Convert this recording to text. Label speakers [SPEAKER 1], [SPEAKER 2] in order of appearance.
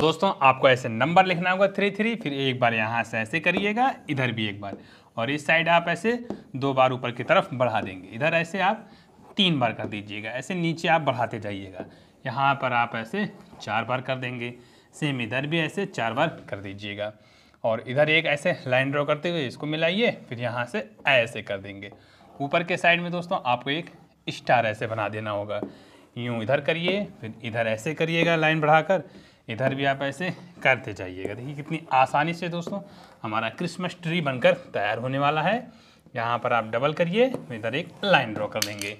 [SPEAKER 1] दोस्तों आपको ऐसे नंबर लिखना होगा थ्री थ्री फिर एक बार यहाँ से ऐसे करिएगा इधर भी एक बार और इस साइड आप ऐसे दो बार ऊपर की तरफ बढ़ा देंगे इधर ऐसे आप तीन बार कर दीजिएगा ऐसे नीचे आप बढ़ाते जाइएगा यहाँ पर आप ऐसे चार बार कर देंगे सेम इधर भी ऐसे चार बार कर दीजिएगा और इधर एक ऐसे लाइन ड्रॉ करते हुए इसको मिलाइए फिर यहाँ से ऐसे कर देंगे ऊपर के साइड में दोस्तों आपको एक स्टार ऐसे बना देना होगा यूँ इधर करिए फिर इधर ऐसे करिएगा लाइन बढ़ाकर इधर भी आप ऐसे करते जाइएगा देखिए कितनी आसानी से दोस्तों हमारा क्रिसमस ट्री बनकर तैयार होने वाला है यहाँ पर आप डबल करिए इधर एक लाइन ड्रॉ कर देंगे